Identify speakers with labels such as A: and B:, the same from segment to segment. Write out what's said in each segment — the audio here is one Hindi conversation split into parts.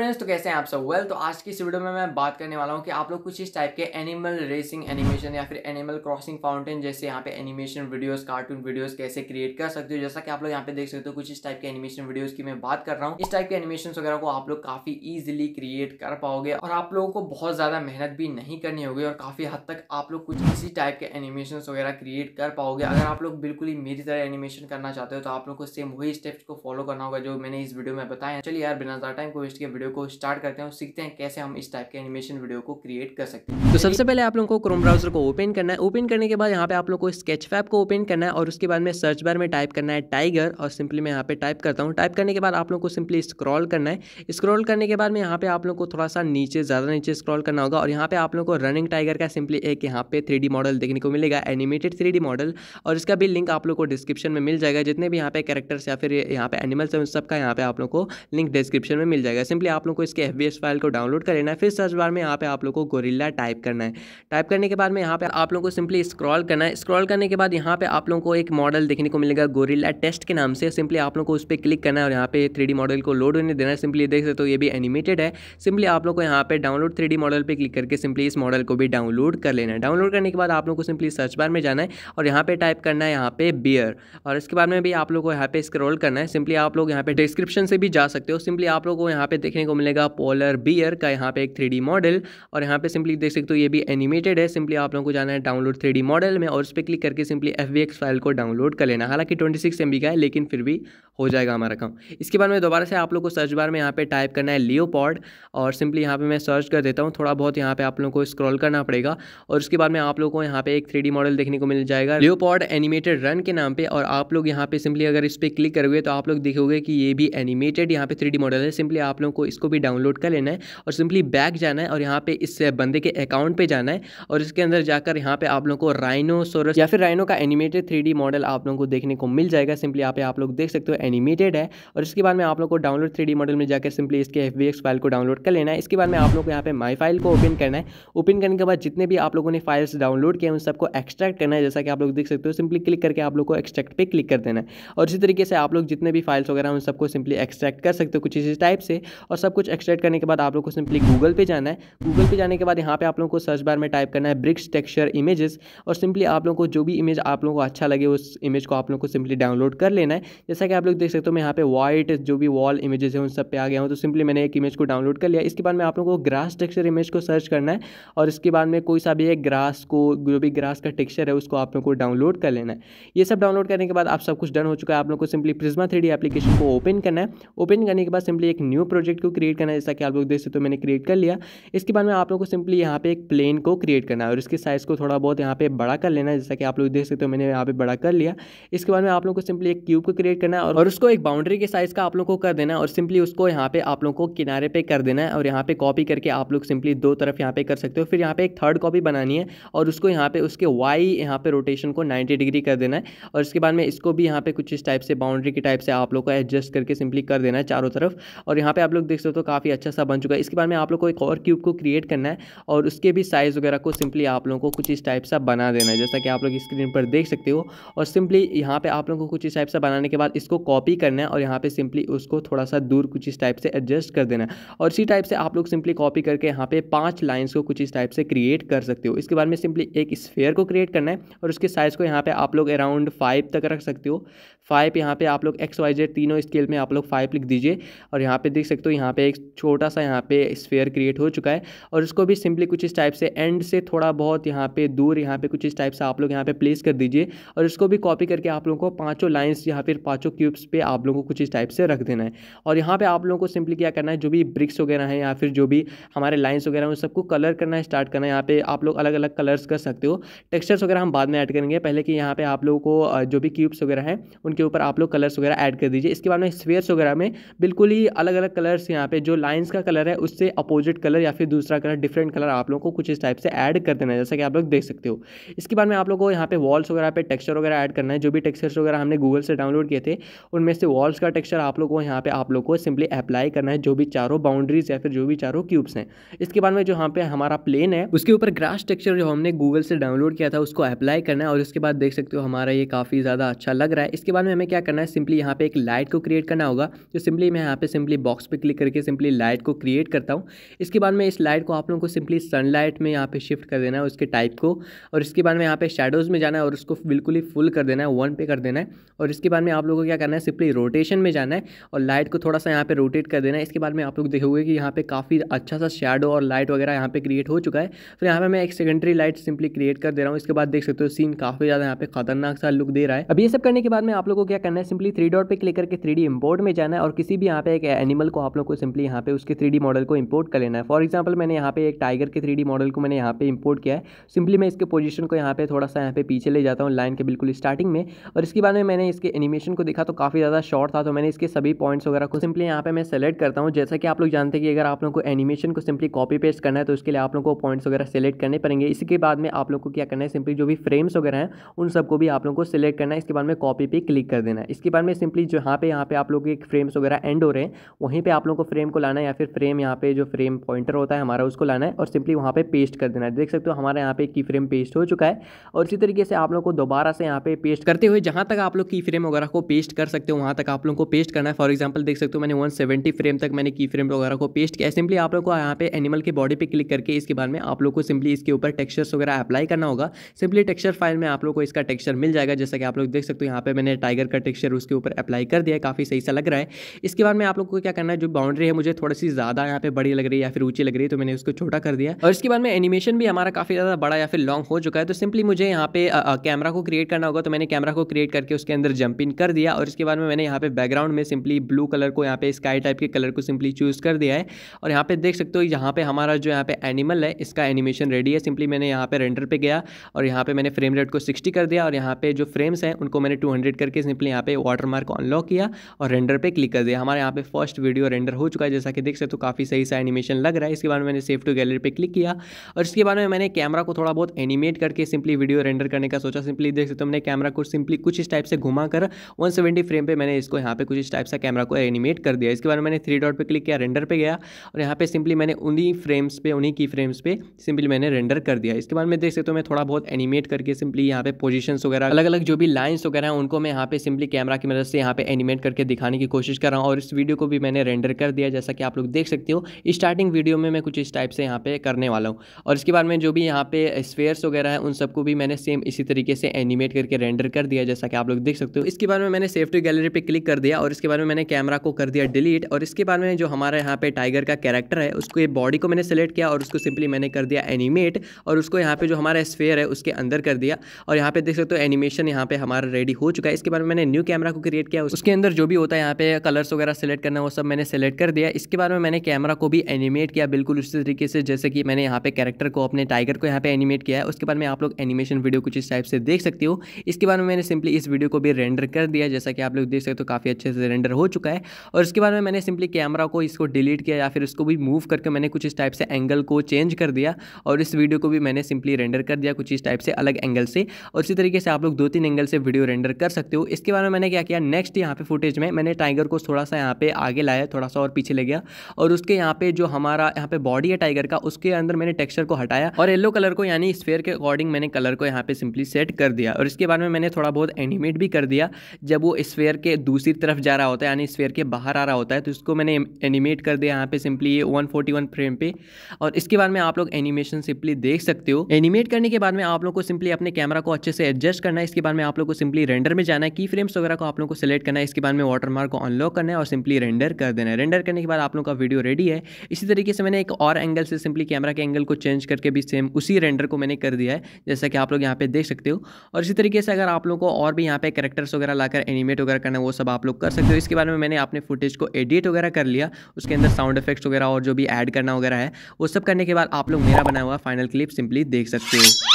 A: फ्रेंड्स तो कैसे हैं आप सब वेल तो आज की इस वीडियो में मैं बात करने वाला हूँ कि आप लोग कुछ इस टाइप के एनिमल रेसिंग एनिमेशन या फिर एनिमल क्रॉसिंग फाउंटेन जैसे यहाँ पे एनिमेशन वीडियोस कार्टून वीडियोस कैसे क्रिएट कर सकते हो जैसा कि आप लोग यहाँ पे देख सकते हो कुछ इस टाइप के एनिमेशन वीडियोज की मैं बात कर रहा हूँ इस टाइप के एनिमेशन वगैरह को आप लोग काफी ईजिली क्रिएट कर पाओगे और आप लोगों को बहुत ज्यादा मेहनत भी नहीं करनी होगी और काफी हद तक आप लोग कुछ इसी टाइप के एनिमेशन वगैरह क्रिएट कर पाओगे अगर आप लोग बिल्कुल ही मेरी तरह एनिमेशन करना चाहते हो तो आप लोग को सेम वही स्टेप्स को फॉलो करना होगा जो मैंने इस वीडियो में बताया चलिए यार बिना ज्यादा टाइम को वेस्ट वीडियो वीडियो को स्टार्ट करते हैं और सीखते हैं कैसे हम इस टाइप के एनिमेशन वीडियो को क्रिएट कर सकते हैं तो सबसे पहले आप लोगों को क्रोम ब्राउजर को ओपन करना है ओपन करने के बाद यहाँ पे आप लोग को स्केच फैप को ओपन करना है और उसके बाद में सर्च बार में टाइप करना है टाइगर और सिंपली मैं यहाँ पे टाइप करता हूँ टाइप करने के बाद आप लोग को सिंपली स्क्रॉल करना है स्क्रॉल करने के बाद में यहाँ पे आप लोग को थोड़ा सा नीचे ज़्यादा नीचे स्क्रॉल करना होगा और यहाँ पे आप लोग को रनिंग टाइगर का सिंपली एक यहाँ पे थ्री मॉडल देखने को मिलेगा एनिमेटेड थ्री मॉडल और इसका भी लिंक आप लोग को डिस्क्रिप्शन में मिल जाएगा जितने भी यहाँ पे कैरेक्टर्स या फिर यहाँ पे एनिमल्स हैं उन सबका यहाँ पे आप लोग को लिंक डिस्क्रिप्शन में मिल जाएगा सिंपली आप लोग को इसके एफ फाइल को डाउनलोड कर लेना है फिर सर्च बार में यहाँ पे आप लोग को गोरिल्ला टाइप करना है टाइप करने के बाद में यहाँ पे आप लोग को सिंपली स्क्रॉल करना है स्क्रॉल करने के बाद यहाँ पे आप लोग को एक मॉडल देखने को मिलेगा गोरिल्ला टेस्ट के नाम से सिंपली आप लोग को उस पर क्लिक करना है और यहाँ पे थ्री मॉडल को लोड होने देना है सिंपली देख सकते हो ये भी एनिमेटेड है सिंपली आप लोग को यहाँ पे डाउनलोड थ्री मॉडल पर क्लिक करके सिंपली इस मॉडल को भी डाउनलोड कर लेना है डाउनलोड करने के बाद आप लोग को सिंपली सर्च बार में जाना है और यहाँ पे टाइप करना है यहाँ पे बियर और इसके बाद में भी आप लोग को यहाँ पे स्क्रॉल करना है सिंपली आप लोग यहाँ पे डिस्क्रिप्शन से भी जा सकते हो सिंपली आप लोग को यहाँ पे देखने देखने को मिलेगा पोलर बियर का यहाँ पे एक थ्री मॉडल और यहाँ पे सिंपली देख सकते हो ये भी एनिमेटेड है सिंपली आप लोगों को जाना है डाउनलोड थ्री मॉडल में और उस पर क्लिक करके सिंपली एफ फाइल को डाउनलोड कर लेना हालांकि ट्वेंटी सिक्स का है लेकिन फिर भी हो जाएगा हमारा काम इसके बाद में दोबारा से आप लोग को सर्च बार में यहाँ पे टाइप करना है लियोपॉड और सिंपली यहाँ पे मैं सर्च कर देता हूँ थोड़ा बहुत यहाँ पे आप लोगों को स्क्रॉल करना पड़ेगा और उसके बाद में आप लोगों को यहाँ पे एक थ्री मॉडल देखने को मिल जाएगा लियोपॉड एनिमेटेड रन के नाम पर और आप लोग यहाँ पे सिंपली अगर इस पर क्लिक करोगे तो आप लोग देखोगे कि ये भी एनिमेटेड यहाँ पे थ्री मॉडल है सिंपली आप लोग को इसको भी डाउनलोड कर लेना है और सिंपली बैक जाना है और यहाँ पे इस बंदे के अकाउंट पर जाना है और इसके अंदर जाकर यहाँ पे आप लोग को राइनो या फिर राइनो का एनिमेटेड थ्री मॉडल आप लोगों को देखने को मिल जाएगा सिंपली यहाँ पे आप लोग देख सकते हो एनिमेटेड है और इसके बाद में आप लोग को डाउनलोड थ्री मॉडल में जाकर सिंपली इसके एफ फाइल को डाउनलोड कर लेना है इसके बाद में आप लोग को यहाँ पे माई फाइल को ओपन करना है ओपन करने के बाद जितने भी आप लोगों ने फाइल्स डाउनलोड किए उन सबको एक्सट्रैक्ट करना है जैसा कि आप लोग देख सकते हो सिंपली क्लिक करके आप लोग को एक्सट्रैक्ट पर क्लिक कर देना है और इसी तरीके से आप लोग जितने भी फाइल्स वगैरह उन सबको सिंपली एक्सट्रैक्ट कर सकते हो कुछ इसी टाइप से और सब कुछ एक्सट्रैक्ट करने के बाद आप लोग को सिंपली गूगल पे जाना है गूगल पे जाने के बाद यहाँ पे आप लोग को सर्च बार में टाइप करना है ब्रिक्स टेक्सचर इमेजेस और सिंपली आप लोग को जो भी इमेज आप लोग को अच्छा लगे उस इमेज को आप लोग को सिंपली डाउनलोड कर लेना है जैसा कि आप लोग देख सकते हो मैं यहाँ पे वाइट जो भी वॉल इमेजेस है उन सब पे आ गया हूँ तो सिंपली मैंने एक इमेज को डाउनलोड कर लिया इसके बाद में आप लोगों को ग्रास टेक्सचर इमेज को सर्च करना है और इसके बाद में कोई सा भी एक ग्रास को जो भी ग्रास का टेक्सचर है उसको आप लोगों को डाउनलोड कर लेना है ये सब डाउनलोड करने के बाद आप सब कुछ डन हो चुका है आप लोग को सिंपली प्रिज्मा थ्री एप्लीकेशन को ओपन करना है ओपन करने के बाद सिंपली एक न्यू प्रोजेक्ट को क्रिएट करना है जैसा कि आप लोग देख सकते हो मैंने क्रिएट कर लिया इसके बाद में आप लोग को सिंपली यहाँ पे एक प्लेन को क्रिएट करना है और इसके साइज़ को थोड़ा बहुत यहाँ पे बड़ा कर लेना है जैसा कि आप लोग देख सकते हो मैंने यहाँ पे बड़ा कर लिया इसके बाद में आप लोग को सिंपली एक क्यूब को क्रिएट करना है और और उसको एक बाउंड्री के साइज़ का आप लोग को कर देना है और सिंपली उसको यहाँ पे आप लोग को किनारे पे कर देना है और यहाँ पे कॉपी करके आप लोग सिंपली दो तरफ यहाँ पे कर सकते हो फिर यहाँ पे एक थर्ड कॉपी बनानी है और उसको यहाँ पे उसके वाई यहाँ पे रोटेशन को 90 डिग्री कर देना है और इसके बाद में इसको भी यहाँ पे कुछ इस टाइप से बाउंड्री के टाइप से आप लोग को एडजस्ट करके सिंपली कर देना है चारों तरफ और यहाँ पर आप लोग देख सकते हो तो काफ़ी अच्छा सा बन चुका है इसके बाद में आप लोग को एक और क्यूब को क्रिएट करना है और उसके भी साइज़ वगैरह को सिंपली आप लोगों को कुछ इस टाइप सा बना देना है जैसा कि आप लोग स्क्रीन पर देख सकते हो और सिंपली यहाँ पर आप लोग को कुछ इस टाइप सा बनाने के बाद इसको कॉपी करना है और यहाँ पे सिंपली उसको थोड़ा सा दूर कुछ इस टाइप से एडजस्ट कर देना है और इसी टाइप से आप लोग सिंपली कॉपी करके यहाँ पे पांच लाइंस को कुछ इस टाइप से क्रिएट कर सकते हो इसके बाद में सिंपली एक स्फेयर को क्रिएट करना है और उसके साइज़ को यहाँ पर आप लोग अराउंड फाइव तक रख सकते हो फाइव यहाँ पे आप लोग एक्स वाई जेड तीनों स्केल में आप लोग फाइव लिख दीजिए और यहाँ पे देख सकते हो यहाँ पे एक छोटा सा यहाँ पे स्फेयर क्रिएट हो चुका है और इसको भी सिंपली कुछ इस टाइप से एंड से थोड़ा बहुत यहाँ पे दूर यहाँ पे कुछ इस टाइप से आप लोग यहाँ पे प्लेस कर दीजिए और इसको भी कॉपी करके आप लोगों को पाँचों लाइन्स या फिर पाँचों क्यूब्स पर आप लोगों को कुछ इस टाइप से रख देना है और यहाँ पर आप लोगों को सिंपली क्या करना है जो भी ब्रिक्स वगैरह हैं या फिर जो भी हमारे लाइन्स वगैरह हैं उन सबको कलर करना स्टार्ट करना है यहाँ पर आप लोग अलग अलग कलर्स कर सकते हो टेक्स्चर्स वगैरह हम बाद में ऐड करेंगे पहले कि यहाँ पर आप लोगों को जो भी क्यूब्स वगैरह हैं उनके ऊपर आप लोग कलर्स वगैरह ऐड कर दीजिए इसके बाद में स्वेयर्स वगैरह में बिल्कुल ही अलग अलग कलर्स यहाँ पे जो लाइन्स का कलर है उससे अपोजिट कलर या फिर दूसरा कलर डिफरेंट कलर आप लोगों को कुछ इस टाइप से ऐड कर देना है जैसा कि आप लोग देख सकते हो इसके बाद में आप लोग को यहाँ पे वॉल्स वगैरह पे टेक्स्चर वगैरह ऐड करना है जो भी टेक्स्चर्स वगैरह हमने गूगल से डाउनलोड किए थे उनमें से वॉल्स का टेक्स्चर आप लोग को यहाँ पे आप लोग को सिंपली अप्लाई करना है जो भी चारों बाउंड्रीज या फिर जो भी चारों क्यूब्स हैं इसके बाद में जो यहाँ पे हमारा प्लेन है उसके ऊपर ग्रास टेक्स्चर जो हमने गूगल से डाउनलोड किया था उसको अप्लाई करना है और उसके बाद देख सकते हो हमारा ये काफ़ी ज़्यादा अच्छा लग रहा है इसके बाद बाद में हमें क्या करना है सिंपली यहाँ पे एक लाइट को क्रिएट करना होगा तो सिंपली मैं यहाँ पे सिंपली बॉक्स पे क्लिक करके सिंपली लाइट को क्रिएट करता हूँ इसके बाद में इस लाइट को आप लोगों को सिंपली सनलाइट में यहाँ पे शिफ्ट कर देना है उसके टाइप को और इसके बाद में यहाँ पे शेडोज़ में जाना है और उसको बिल्कुल ही फुल कर देना है वन पे कर देना है और इसके बाद में आप लोगों को क्या करना है सिंपली रोटेशन में जाना है और लाइट को थोड़ा सा यहाँ पर रोटेट कर देना है इसके बाद में आप लोग देखोगे कि यहाँ पर काफ़ी अच्छा सा शेडो और लाइट वगैरह यहाँ पर क्रिएट हो चुका है फिर यहाँ पर मैं एक सेकेंडरी लाइट सिंपली क्रिएट कर दे रहा हूँ इसके बाद देख सकते हो सीन काफ़ी ज़्यादा यहाँ पे खतरनाक सा लुक दे रहा है अब ये सब करने के बाद में आप लोग को क्या करना है सिंपली थ्री डॉट पे क्लिक करके थ्री डी इम्पोर्ट में जाना है और किसी भी यहाँ पे एक एनिमल को आप लोग को सिंपली यहाँ पे उसके थ्री मॉडल को इम्पोर्ट कर लेना है फॉर एग्जाम्पल मैंने यहाँ पे एक टाइगर के थ्री मॉडल को मैंने यहाँ पे इम्पोर्ट किया है सिंपली मैं इसके पोजिशन को यहाँ पे थोड़ा सा यहाँ पे पीछे ले जाता हूँ लाइन के बिल्कुल स्टार्टिंग में और इसके बाद में मैंने इसके एनिमेशन को देखा तो काफ़ी ज़्यादा शॉर्ट था तो मैंने इसके सभी पॉइंट्स वगैरह को सिंपली यहाँ पे मैं सेलेक्ट करता हूँ जैसा कि आप लोग जानते हैं कि अगर आप लोग को एनिमेशन को सिंपली कॉपी पेस्ट करना है तो उसके लिए आप लोग को पॉइंट्स वगैरह सेलेक्ट करने पड़ेंगे इसके बाद में आप लोग को क्या करना है सिंपली जो भी फ्रेम्स वगैरह हैं उन सबको भी आप लोग को सिलेक्ट करना है इसके बाद में कॉपी पे क्लिक क्लिक कर देना है इसके बाद में सिंपली यहाँ पे यहाँ पे आप लोग एक फ्रेम्स वगैरह एंड हो रहे हैं वहीं पे आप लोगों को फ्रेम को लाना है या फिर फ्रेम यहाँ पे जो फ्रेम पॉइंटर होता है हमारा उसको लाना है और सिंपली वहाँ पे पेस्ट कर देना है देख सकते हो हमारा यहाँ पे की फ्रेम पेस्ट हो चुका है और इसी तरीके से आप लोग को दोबारा से यहाँ पे पेस्ट करते हुए जहाँ तक आप लोग की फ्रेम वगैरह को पेस्ट कर सकते हो वहाँ तक आप लोग को पेस्ट करना है फॉर एग्जाम्पल देख सकते हो मैंने वन फ्रेम तक मैंने की फ्रेम वगैरह को पेस्ट किया सिंपली आप लोग को यहाँ पे एनिमल के बॉडी पर क्लिक करके इसके बाद में आप लोग को सिंपली इसके ऊपर टेक्स्चर्स वगैरह अप्लाई करना होगा सिंपली टेक्स्चर फाइल में आप लोग को इसका टेक्स्चर मिल जाएगा जैसा कि आप लोग देख सकते हो यहाँ पे मैंने टाइगर का टेक्सचर उसके ऊपर अप्लाई कर दिया है काफ़ी सही सा लग रहा है इसके बाद में आप लोगों को क्या करना है जो बाउंड्री है मुझे थोड़ी सी ज़्यादा यहाँ पे बड़ी लग रही है या फिर ऊँची लग रही है तो मैंने उसको छोटा कर दिया और इसके बाद में एनिमेशन भी हमारा काफ़ी ज़्यादा बड़ा या फिर लॉन्ग हो चुका है तो सिंपली मुझे यहाँ पे कैमरा को क्रिएट करना होगा तो मैंने कैमरा को क्रिएट करके उसके अंदर जंप इन कर दिया और इसके बाद में मैंने यहाँ पे बैकग्राउंड में सिंपली ब्लू कलर को यहाँ पे स्काई टाइप के कलर को सिंपली चूज़ कर दिया है और यहाँ पे देख सकते हो यहाँ पे हमारा जो यहाँ पे एनिमल है इसका एनिमेशन रेडी है सिंपली मैंने यहाँ पे रेंडर पे गया और यहाँ पे मैंने फ्रेम रेट को सिक्सटी कर दिया और यहाँ पे जो फ्रेम्स हैं उनको मैंने टू करके करके सिंपली यहाँ पे वाटर मार्क अनलॉक किया और रेंडर पे क्लिक कर दिया हमारे यहाँ पे फर्स्ट वीडियो रेंडर हो चुका है जैसा कि देख सकते हो तो काफ़ी सही सा एनिमेशन लग रहा है इसके बाद मैंने सेफ टू गैलरी पे क्लिक किया और इसके बाद में मैंने कैमरा को थोड़ा बहुत एनिमेट करके सिंपली वीडियो रेंडर करने का सोचा सिंपली देख सकते हो मैंने कैमरा को सिंपली कुछ इस टाइप से घुमा कर फ्रेम पर मैंने इसको यहाँ पे कुछ इस टाइप सा कैमरा को एनिमेट कर दिया इसके बाद मैंने थ्री डॉट पर क्लिक किया रेंडर पर गया और यहाँ पर सिंपली मैंने उन्हीं फ्रेम्स पे उन्हीं की फ्रेम्स पे सिंपली मैंने रेंडर कर दिया इसके बाद में देख सकते हो मैं थोड़ा बहुत एनिमेट करके सिंपली यहाँ पे पोजिशन वगैरह अलग अलग जो भी लाइन्स वगैरह हैं उनको मैं यहाँ पे सिंपली कैमरा की मदद से यहाँ पे एनिमेट करके दिखाने की कोशिश कर रहा हूँ और इस वीडियो को भी मैंने रेंडर कर दिया जैसा कि आप लोग देख सकते हो स्टार्टिंग वीडियो में मैं कुछ इस टाइप से यहाँ पे करने वाला हूँ और इसके बाद में जो भी यहाँ पे स्पेयर्स वगैरह है उन सबको भी मैंने सेम इसी तरीके से एनिमेट करके रेंडर कर दिया जैसा कि आप लोग देख सकते हो इसके बाद में मैंने सेफ्टी गैलरी पर क्लिक कर दिया और इसके बाद में मैंने कैमरा को कर दिया डिलीट और इसके बाद में जो हमारे यहाँ पे टाइगर का कैरेक्टर है उसको बॉडी को मैंने सेलेक्ट किया और उसको सिंपली मैंने कर दिया एनिमेट और उसको यहाँ पे जो हमारा स्फेयर है उसके अंदर कर दिया और यहाँ पे देख सकते हो एनिमेशन यहाँ पे हमारा रेडी हो चुका है इसके बाद पर मैंने न्यू कैमरा को क्रिएट किया उसके अंदर जो भी होता है यहाँ पे कलर्स वगैरह सेलेक्ट करना वो सब मैंने सेलेक्ट कर दिया इसके बाद में मैंने कैमरा को भी एनिमेट किया बिल्कुल उसी तरीके से जैसे कि मैंने यहाँ पे कैरेक्टर को अपने टाइगर को यहाँ पे एनिमेट किया है उसके बाद में आप लोग एनिमेशन वीडियो कुछ इस टाइप से देख सकती हो इसके बाद में मैंने सिंपली इस वीडियो को भी रेंडर कर दिया जैसा कि आप लोग देख सकते हो तो काफ़ी अच्छे से रेंडर हो चुका है और उसके बाद में मैंने सिंपली कैमरा को इसको डिलीट किया या फिर उसको भी मूव करके मैंने कुछ इस टाइप से एंगल को चेंज कर दिया और इस वीडियो को भी मैंने सिंपली रेंडर कर दिया कुछ इस टाइप से अलग एंगल से और इसी तरीके से आप लोग दो तीन एंगल से वीडियो रेंडर कर सकते हो जो इसके बाद में मैंने क्या किया नेक्स्ट यहाँ पे फुटेज में मैंने टाइगर को थोड़ा सा यहाँ पे आगे लाया थोड़ा सा और पीछे ले गया और उसके यहाँ पे जो हमारा यहाँ पे बॉडी है टाइगर का उसके अंदर मैंने टेक्सचर को हटाया और येलो कलर को यानी स्पेयर के अकॉर्डिंग मैंने कलर को यहाँ पे सिंपली सेट कर दिया और इसके बाद में मैंने थोड़ा बहुत एनिमेट भी कर दिया जब वो स्पेयर के दूसरी तरफ जा रहा होता है यानी स्पेयर के बाहर आ रहा होता है तो उसको मैंने एनिमेट कर दिया यहाँ पे सिंपली ये वन फ्रेम पे और इसके बाद में आप लोग एनिमेशन सिंपली देख सकते हो एनिमेट करने के बाद में आप लोग को सिंपली अपने कैमरा को अच्छे से एडजस्ट करना है इसके बाद में आप लोग को सिंपली रेंडर में जाना है है की फ्रेम्स वगैरह को आप लोग को सिलेक्ट करना है इसके बाद में वाटर मार्क को अनलॉक करना है और सिंपली रेंडर कर देना है रेंडर करने के बाद आप लोग का वीडियो रेडी है इसी तरीके से मैंने एक और एंगल से सिंपली कैमरा के एंगल को चेंज करके भी सेम उसी रेंडर को मैंने कर दिया है जैसा कि आप लोग यहाँ पे देख सकते हो और इसी तरीके से अगर आप लोग को और भी यहाँ पे करेक्टर्स वगैरह लाकर एनिमेट वगैरह करना वो सब आप लोग कर सकते हो इसके बाद में मैंने अपने फुटेज को एडिट वगैरह कर लिया उसके अंदर साउंड इफेक्ट्स वगैरह और जो भी एड करना वगैरह है वो सब करने के बाद आप लोग मेरा बना हुआ फाइनल क्लिप सिंपली देख सकते हो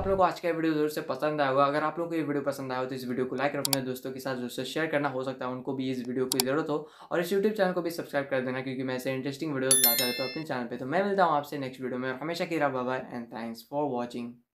A: आप लोगों को आज का वीडियो जरूर से पसंद आया होगा अगर आप लोगों को ये वीडियो पसंद आया हो तो इस वीडियो को लाइक और अपने दोस्तों के साथ जरूर से शेयर करना हो सकता है उनको भी इस वीडियो की जरूरत हो और इस यूट्यूब चैनल को भी सब्सक्राइब कर देना क्योंकि मैं ऐसे इंटरेस्टिंग वीडियो लाता रहता हूँ अपने चैनल पर तो मैं मिलता हूँ आपसे नेक्स्ट वीडियो में और हमेशा की रहा बाबा एंड थैंक्स फॉर वॉचिंग